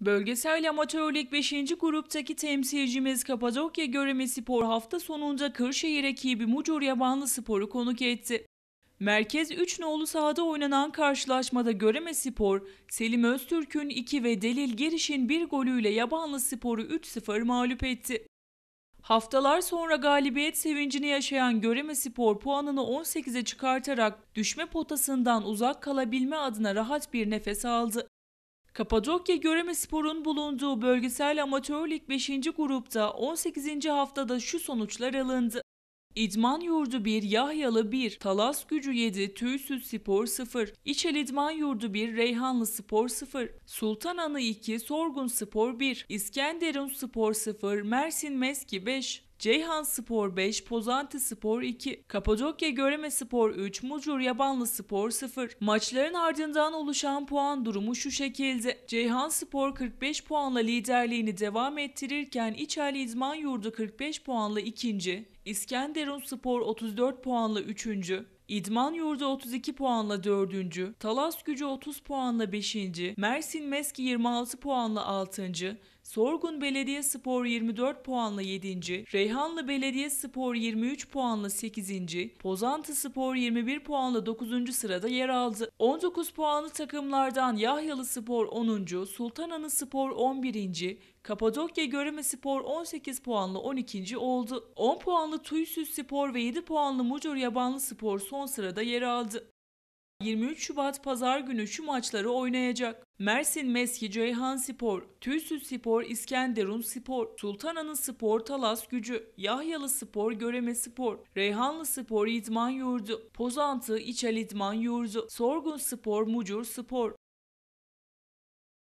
Bölgesel Amatör Lig 5. gruptaki temsilcimiz Kapadokya Göreme Spor hafta sonunda Kırşehir ekibi Mucur Yabanlı Spor'u konuk etti. Merkez 3 nolu sahada oynanan karşılaşmada Göreme Spor, Selim Öztürk'ün 2 ve Delil Giriş'in 1 golüyle Yabanlı Spor'u 3-0 mağlup etti. Haftalar sonra galibiyet sevincini yaşayan Göreme Spor puanını 18'e çıkartarak düşme potasından uzak kalabilme adına rahat bir nefes aldı. Kapadokya Göreme Spor'un bulunduğu bölgesel amatör lig 5. grupta 18. haftada şu sonuçlar alındı. İdman Yurdu 1, Yahyalı 1, Talas Gücü 7, Tüysüz Spor 0, İçel İdman Yurdu 1, Reyhanlı Spor 0, Sultanhanı 2, Sorgun Spor 1, İskenderun Spor 0, Mersin Meski 5, Ceyhan Spor 5, Pozanti Spor 2, Kapadokya Göreme Spor 3, Mucur Yabanlı Spor 0. Maçların ardından oluşan puan durumu şu şekilde. Ceyhan Spor 45 puanla liderliğini devam ettirirken İçerli İzman Yurdu 45 puanla ikinci, İskenderun Spor 34 puanla üçüncü, İdman Yurdu 32 puanla 4. Talas Gücü 30 puanla 5. Mersin Meski 26 puanla 6. Sorgun Belediye Spor 24 puanla 7. Reyhanlı Belediye Spor 23 puanla 8. Pozantı Spor 21 puanla 9. sırada yer aldı. 19 puanlı takımlardan Yahyalı Spor 10. Sultanhanı Spor 11. Kapadokya Göreme Spor 18 puanla 12. oldu. 10 puanlı Tuysüz Spor ve 7 puanlı Mucur Yabanlı Spor son sırada yer aldı. 23 Şubat Pazar günü şu maçları oynayacak. Mersin Meski Ceyhan Spor, Tüysüz Spor İskenderun Spor, Sultananı Spor Talas Gücü, Yahyalı Spor Göreme Spor, Reyhanlı Spor İdman Yurdu, Pozantı İçel İdman Yurdu, Sorgun Spor Mucur Spor,